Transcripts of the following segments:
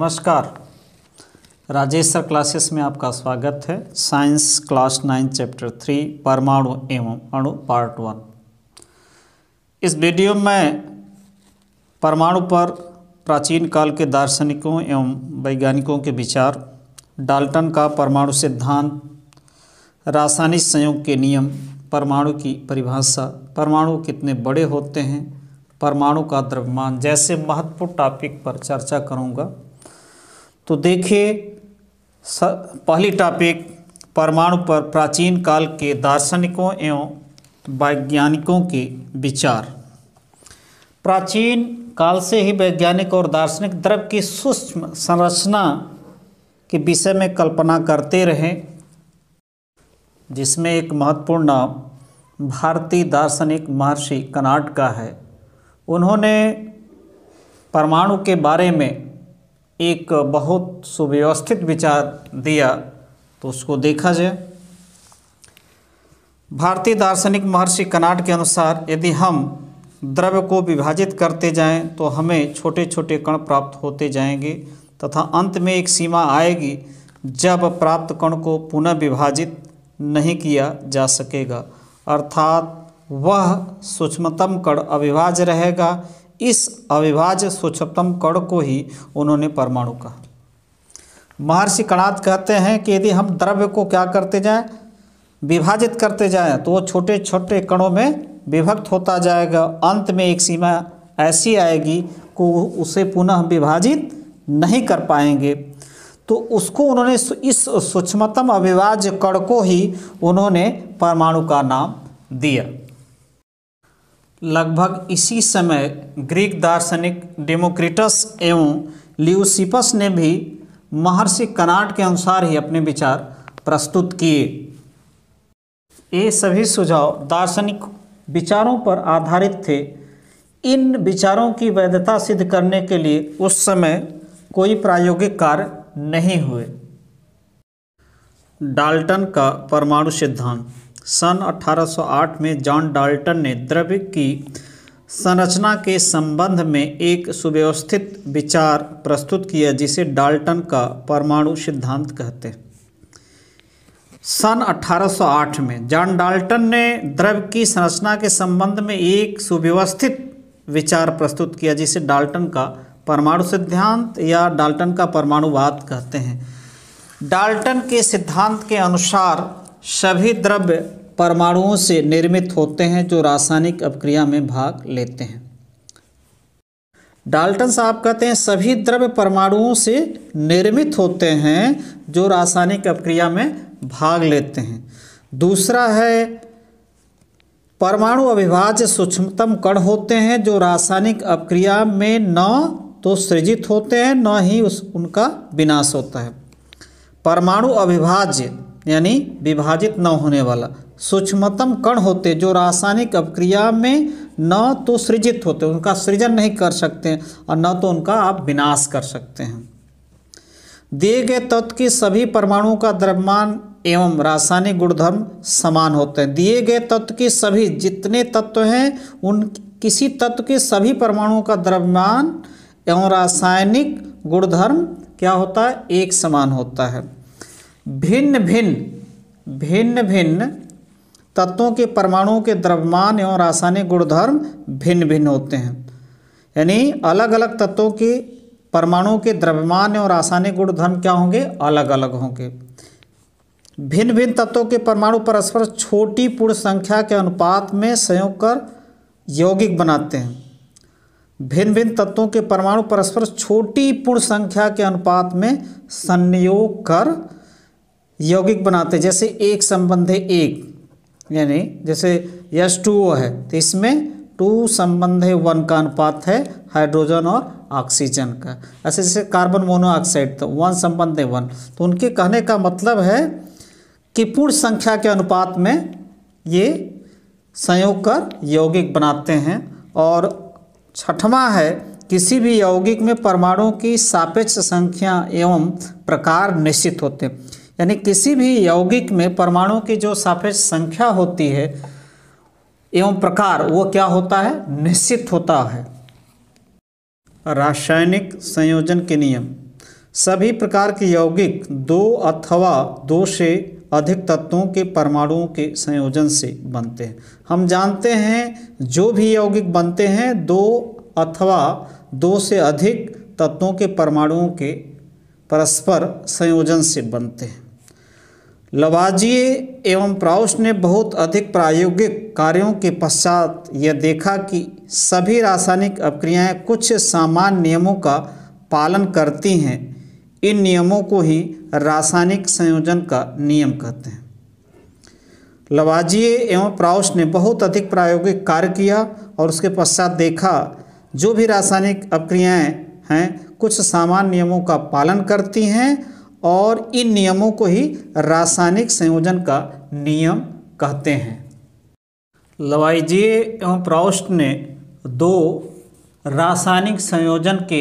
नमस्कार Rajesh sir classes में आपका स्वागत है science class nine chapter three परमाणु एवं अणु पार्ट वन इस वीडियो में परमाणु पर प्राचीन काल के दार्शनिकों एवं वैज्ञानिकों के विचार डाल्टन का परमाणु सिद्धांत रासायनिक संयोग के नियम परमाणु की परिभाषा परमाणु कितने बड़े होते हैं परमाणु का द्रव्यमान जैसे महत्वपूर्ण टॉपिक पर चर्चा करूंगा तो देखिए पहली टॉपिक परमाणु पर प्राचीन काल के दार्शनिकों एवं वैज्ञानिकों के विचार प्राचीन काल से ही वैज्ञानिक और दार्शनिक द्रव्य की सूक्ष्म संरचना के विषय में कल्पना करते रहे जिसमें एक महत्वपूर्ण नाम भारतीय दार्शनिक महर्षि कनाट का है उन्होंने परमाणु के बारे में एक बहुत सुव्यवस्थित विचार दिया तो उसको देखा जाए भारतीय दार्शनिक महर्षि कनाट के अनुसार यदि हम द्रव्य को विभाजित करते जाएं तो हमें छोटे छोटे कण प्राप्त होते जाएंगे तथा अंत में एक सीमा आएगी जब प्राप्त कण को पुनः विभाजित नहीं किया जा सकेगा अर्थात वह सूक्ष्मतम कण अविभाज्य रहेगा इस अविभाज्य सूक्ष्मतम कण को ही उन्होंने परमाणु कहा महर्षि कणाद कहते हैं कि यदि हम द्रव्य को क्या करते जाएं विभाजित करते जाएं तो वो छोटे छोटे कणों में विभक्त होता जाएगा अंत में एक सीमा ऐसी आएगी को उसे पुनः विभाजित नहीं कर पाएंगे तो उसको उन्होंने इस सूक्ष्मतम अविभाज्य कण को ही उन्होंने परमाणु का नाम दिया लगभग इसी समय ग्रीक दार्शनिक डेमोक्रेटस एवं ल्यूसिपस ने भी महर्षि कनाट के अनुसार ही अपने विचार प्रस्तुत किए ये सभी सुझाव दार्शनिक विचारों पर आधारित थे इन विचारों की वैधता सिद्ध करने के लिए उस समय कोई प्रायोगिक कार्य नहीं हुए डाल्टन का परमाणु सिद्धांत सन 1808 में जॉन डाल्टन ने द्रव्य की संरचना के संबंध में एक सुव्यवस्थित विचार प्रस्तुत किया जिसे डाल्टन का परमाणु सिद्धांत कहते हैं सन 1808 में जॉन डाल्टन ने द्रव्य की संरचना के संबंध में एक सुव्यवस्थित विचार प्रस्तुत किया जिसे डाल्टन का परमाणु सिद्धांत या डाल्टन का परमाणुवाद कहते हैं डाल्टन के सिद्धांत के अनुसार सभी द्रव्य परमाणुओं से निर्मित होते हैं जो रासायनिक अपक्रिया में भाग लेते हैं डाल्टन साहब कहते हैं सभी द्रव्य परमाणुओं से निर्मित होते हैं जो रासायनिक अपक्रिया में भाग लेते हैं दूसरा है परमाणु अविभाज्य सूक्ष्मतम कण होते हैं जो रासायनिक अपक्रिया में न तो सृजित होते हैं न ही उस उनका विनाश होता है परमाणु अविभाज्य यानी विभाजित न होने वाला सूक्ष्मतम कण होते जो रासायनिक अपक्रिया में न तो सृजित होते उनका सृजन नहीं कर सकते और न तो उनका आप विनाश कर सकते हैं दिए गए तत्व के सभी परमाणुओं का द्रव्यमान एवं रासायनिक गुणधर्म समान होते हैं दिए गए तत्व के सभी जितने तत्व हैं उन किसी तत्व के सभी परमाणुओं का द्रव्यमान एवं रासायनिक गुणधर्म क्या होता है एक समान होता है भिन्न भिन्न भिन्न भिन्न तत्वों के परमाणुओं के द्रव्यमान एवं रासायनिक गुणधर्म भिन्न भिन्न होते हैं यानी अलग अलग तत्वों के परमाणुओं के द्रव्यमान एवं रासायनिक गुणधर्म क्या होंगे अलग अलग होंगे भिन्न भिन्न तत्वों के परमाणु परस्पर छोटी पूर्ण संख्या के अनुपात में संयोग कर यौगिक बनाते हैं भिन्न भिन्न तत्वों के परमाणु परस्पर छोटी पूर्ण संख्या के अनुपात में संयोग कर यौगिक बनाते हैं जैसे एक संबंध है एक यानी जैसे यश टू ओ है तो इसमें टू संबंध है वन का अनुपात है हाइड्रोजन और ऑक्सीजन का ऐसे जैसे कार्बन मोनोऑक्साइड तो वन संबंध है वन तो उनके कहने का मतलब है कि पूर्ण संख्या के अनुपात में ये संयोग कर यौगिक बनाते हैं और छठवां है किसी भी यौगिक में परमाणुओं की सापेक्ष संख्या एवं प्रकार निश्चित होते हैं यानी किसी भी यौगिक में परमाणु की जो सापेक्ष संख्या होती है एवं प्रकार वो क्या होता है निश्चित होता है रासायनिक संयोजन के नियम सभी प्रकार के यौगिक दो अथवा दो से अधिक तत्वों के परमाणुओं के संयोजन से बनते हैं हम जानते हैं जो भी यौगिक बनते हैं दो अथवा दो से अधिक तत्वों के परमाणुओं के परस्पर संयोजन से बनते हैं लवाजिए एवं प्राउस ने बहुत अधिक प्रायोगिक कार्यों के पश्चात यह देखा कि सभी रासायनिक अपक्रियाएँ कुछ सामान्य नियमों का पालन करती हैं इन नियमों को ही रासायनिक संयोजन का नियम कहते हैं लवाजिए एवं प्राउस ने बहुत अधिक प्रायोगिक कार्य किया और उसके पश्चात देखा जो भी रासायनिक अपक्रियाएँ हैं कुछ सामान्य नियमों का पालन करती हैं और इन नियमों को ही रासायनिक संयोजन का नियम कहते हैं लवाइजिए एवं प्राउस्ट ने दो रासायनिक संयोजन के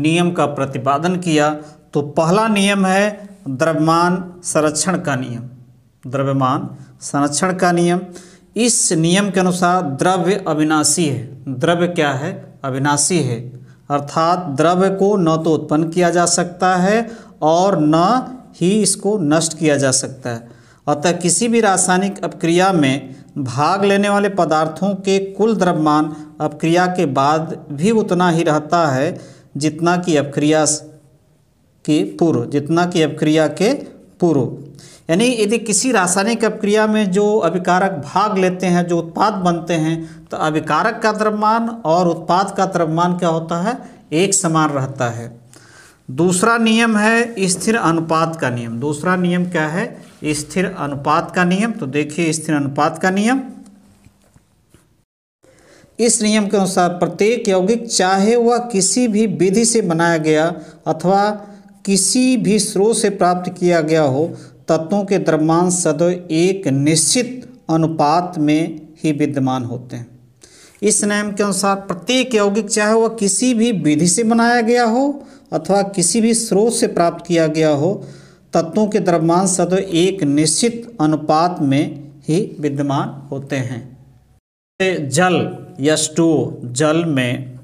नियम का प्रतिपादन किया तो पहला नियम है द्रव्यमान संरक्षण का नियम द्रव्यमान संरक्षण का नियम इस नियम के अनुसार द्रव्य अविनाशी है द्रव्य क्या है अविनाशी है अर्थात द्रव्य को न तो उत्पन्न किया जा सकता है और न ही इसको नष्ट किया जा सकता है अतः किसी भी रासायनिक अपक्रिया में भाग लेने वाले पदार्थों के कुल द्रव्यमान अपक्रिया के बाद भी उतना ही रहता है जितना कि अपक्रिया के पूर्व जितना कि अपक्रिया के पूर्व यानी यदि किसी रासायनिक अपक्रिया में जो अभिकारक भाग लेते हैं जो उत्पाद बनते हैं तो अभिकारक का द्रव्यमान और उत्पाद का द्रव्यमान क्या होता है एक समान रहता है दूसरा नियम है स्थिर अनुपात का नियम दूसरा नियम क्या है स्थिर अनुपात का नियम तो देखिए स्थिर अनुपात का नियम इस नियम के अनुसार प्रत्येक यौगिक चाहे वह किसी भी विधि से बनाया गया अथवा किसी भी स्रोत से प्राप्त किया गया हो तत्वों के द्रव्यमान सदैव एक निश्चित अनुपात में ही विद्यमान होते हैं इस नियम के अनुसार प्रत्येक यौगिक चाहे वह किसी भी विधि से बनाया गया हो अथवा किसी भी स्रोत से प्राप्त किया गया हो तत्वों के द्रव्यमान सदैव एक निश्चित अनुपात में ही विद्यमान होते हैं जल यश टू जल में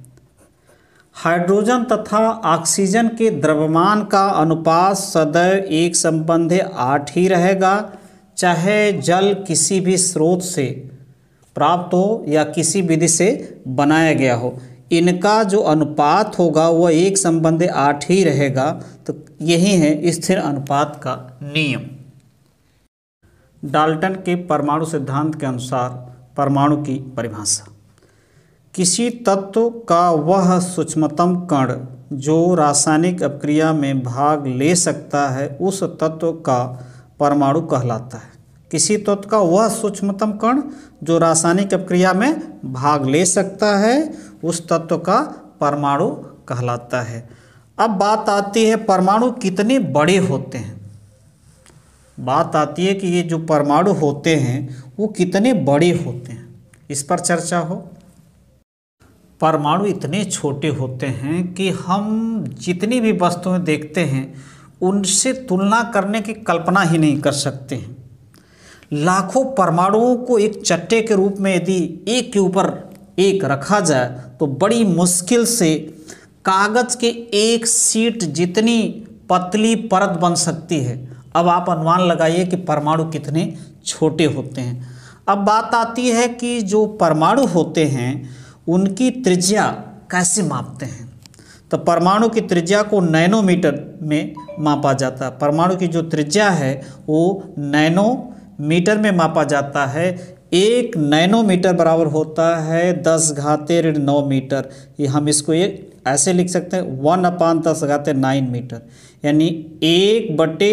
हाइड्रोजन तथा ऑक्सीजन के द्रव्यमान का अनुपात सदैव एक संबंध आठ ही रहेगा चाहे जल किसी भी स्रोत से प्राप्त हो या किसी विधि से बनाया गया हो इनका जो अनुपात होगा वह एक संबंध आठ ही रहेगा तो यही है स्थिर अनुपात का नियम डाल्टन के परमाणु सिद्धांत के अनुसार परमाणु की परिभाषा किसी तत्व का वह सूक्ष्मतम कण जो रासायनिक अपक्रिया में भाग ले सकता है उस तत्व का परमाणु कहलाता है किसी तत्व का वह सूक्ष्मतम कण जो रासायनिक अपक्रिया में भाग ले सकता है उस तत्व का परमाणु कहलाता है अब बात आती है परमाणु कितने बड़े होते हैं बात आती है कि ये जो परमाणु होते हैं वो कितने बड़े होते हैं इस पर चर्चा हो परमाणु इतने छोटे होते हैं कि हम जितनी भी वस्तुएं देखते हैं उनसे तुलना करने की कल्पना ही नहीं कर सकते हैं लाखों परमाणुओं को एक चट्टे के रूप में यदि एक के ऊपर एक रखा जाए तो बड़ी मुश्किल से कागज़ के एक सीट जितनी पतली परत बन सकती है अब आप अनुमान लगाइए कि परमाणु कितने छोटे होते हैं अब बात आती है कि जो परमाणु होते हैं उनकी त्रिज्या कैसे मापते हैं तो परमाणु की त्रिज्या को नैनोमीटर में मापा जाता है परमाणु की जो त्रिज्या है वो नैनो मीटर में मापा जाता है एक नैनोमीटर बराबर होता है दस घाते ऋण नौ मीटर ये हम इसको ये ऐसे लिख सकते हैं वन अपान दस घाते नाइन मीटर यानी एक बटे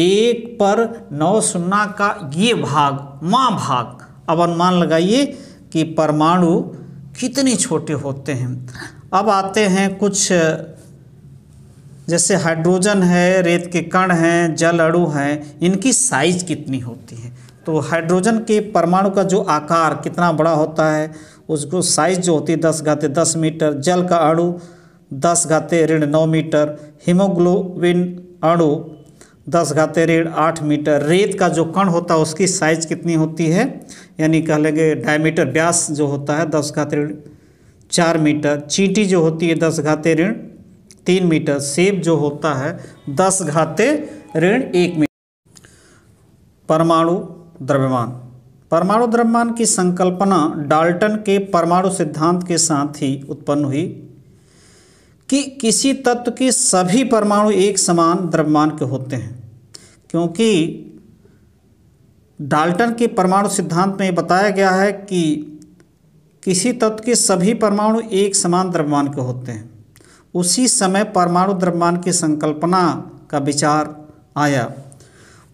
एक पर नौ सुन्ना का ये भाग माँ भाग अब अनुमान लगाइए कि परमाणु कितने छोटे होते हैं अब आते हैं कुछ जैसे हाइड्रोजन है रेत के कण हैं जल अड़ू हैं इनकी साइज कितनी होती है तो हाइड्रोजन के परमाणु का जो आकार कितना बड़ा होता है उसको साइज जो होती है दस घाते दस मीटर जल का अणु दस घाते ऋण नौ मीटर हीमोग्लोबिन अणु दस घाते ऋण आठ मीटर रेत का जो कण होता है उसकी साइज कितनी होती है यानी कह लेंगे डायमीटर व्यास जो होता है दस घाते ऋण चार मीटर चींटी जो होती है दस घाते ऋण तीन मीटर सेब जो होता है दस घाते ऋण एक मीटर परमाणु द्रव्यमान परमाणु द्रव्यमान की संकल्पना डाल्टन के परमाणु सिद्धांत के साथ ही उत्पन्न हुई कि किसी तत्व के सभी परमाणु एक समान द्रव्यमान के होते हैं क्योंकि डाल्टन के परमाणु सिद्धांत में बताया गया है कि किसी तत्व के सभी परमाणु एक समान द्रव्यमान के होते हैं उसी समय परमाणु द्रव्यमान की संकल्पना का विचार आया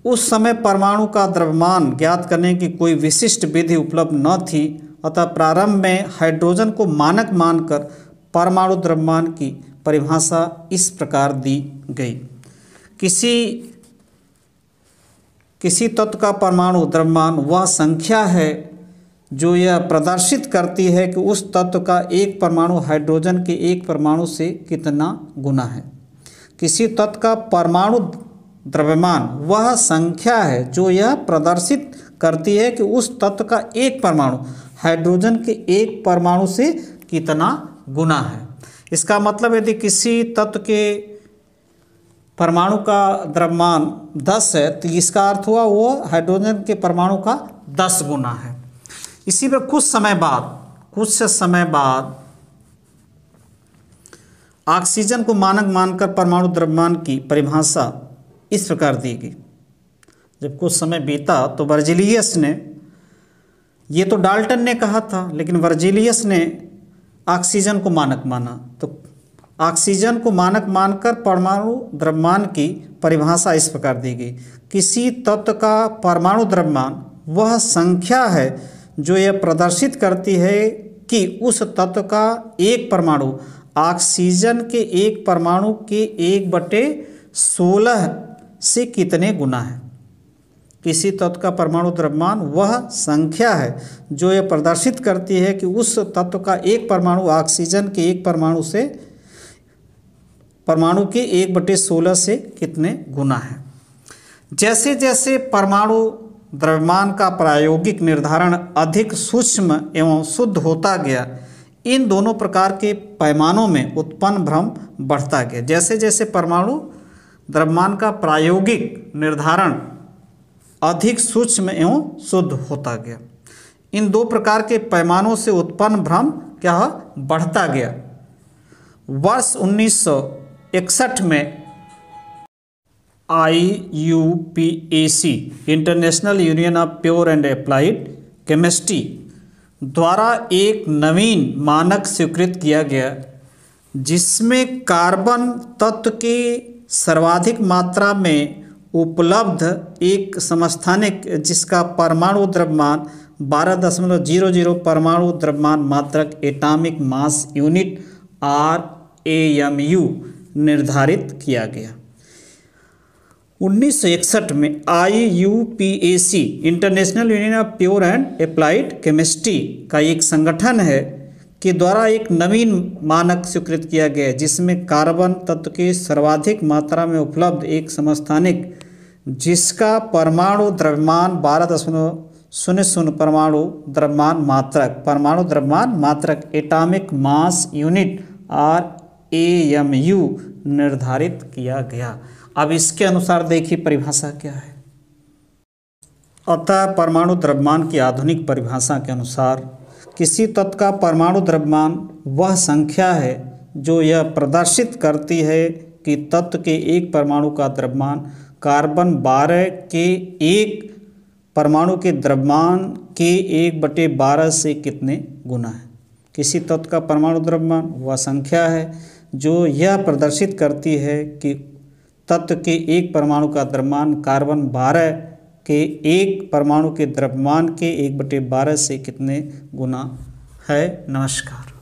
उस समय परमाणु का द्रव्यमान ज्ञात करने की कोई विशिष्ट विधि उपलब्ध न थी अतः प्रारंभ में हाइड्रोजन को मानक मानकर परमाणु द्रव्यमान की परिभाषा इस प्रकार दी गई किसी किसी तत्व का परमाणु द्रव्यमान वह संख्या है जो यह प्रदर्शित करती है कि उस तत्व का एक परमाणु हाइड्रोजन के एक परमाणु से कितना गुना है किसी तत्व का परमाणु द्रव्यमान वह संख्या है जो यह प्रदर्शित करती है कि उस तत्व का एक परमाणु हाइड्रोजन के एक परमाणु से कितना गुना है इसका मतलब यदि किसी तत्व के परमाणु का द्रव्यमान 10 है तो इसका अर्थ हुआ वो हाइड्रोजन के परमाणु का 10 गुना है इसी पर कुछ समय बाद कुछ समय बाद ऑक्सीजन को मानक मानकर परमाणु द्रव्यमान की परिभाषा इस प्रकार दी गई जब कुछ समय बीता तो वर्जिलियस ने ये तो डाल्टन ने कहा था लेकिन वर्जिलियस ने ऑक्सीजन को मानक माना तो ऑक्सीजन को मानक मानकर परमाणु द्रव्यमान की परिभाषा इस प्रकार दी गई किसी तत्व का परमाणु द्रव्यमान वह संख्या है जो यह प्रदर्शित करती है कि उस तत्व का एक परमाणु ऑक्सीजन के एक परमाणु के एक बटे सोलह से कितने गुना है किसी तत्व का परमाणु द्रव्यमान वह संख्या है जो ये प्रदर्शित करती है कि उस तत्व का एक परमाणु ऑक्सीजन के एक परमाणु से परमाणु के एक बटे सोलह से कितने गुना है जैसे जैसे परमाणु द्रव्यमान का प्रायोगिक निर्धारण अधिक सूक्ष्म एवं शुद्ध होता गया इन दोनों प्रकार के पैमानों में उत्पन्न भ्रम बढ़ता गया जैसे जैसे परमाणु द्रव्यमान का प्रायोगिक निर्धारण अधिक सूक्ष्म एवं शुद्ध होता गया इन दो प्रकार के पैमानों से उत्पन्न भ्रम क्या बढ़ता गया वर्ष 1961 में I U P A C international union of pure and applied chemistry द्वारा एक नवीन मानक स्वीकृत किया गया जिसमें कार्बन तत्व के सर्वाधिक मात्रा में उपलब्ध एक समस्थानिक जिसका परमाणु द्रव्यमान बारह दशमलव जीरो जीरो परमाणु द्रव्यमान मात्रक atomic mass unit or A M U निर्धारित किया गया 1961 में I U P A C international union of pure and applied chemistry का एक संगठन है के द्वारा एक नवीन मानक स्वीकृत किया गया जिसमें कार्बन तत्व की सर्वाधिक मात्रा में उपलब्ध एक समस्थानिक जिसका परमाणु द्रव्यमान बारह दशमलव शून्य शून्य परमाणु द्रव्यमान मात्रक परमाणु द्रव्यमान मात्रक atomic mass unit or A M U निर्धारित किया गया अब इसके अनुसार देखिए परिभाषा क्या है अतः परमाणु द्रव्यमान की आधुनिक परिभाषा के अनुसार किसी तत्व का परमाणु द्रव्यमान वह संख्या है जो यह प्रदर्शित करती है कि तत्व के एक परमाणु का द्रव्यमान कार्बन बारह के एक परमाणु के द्रव्यमान के एक बटे बारह से कितने गुना है किसी तत्व का परमाणु द्रव्यमान वह संख्या है जो यह प्रदर्शित करती है कि तत्व के एक परमाणु का द्रव्यमान कार्बन बारह के एक परमाणु के द्रव्यमान के एक बटे बारह से कितने गुना है नमस्कार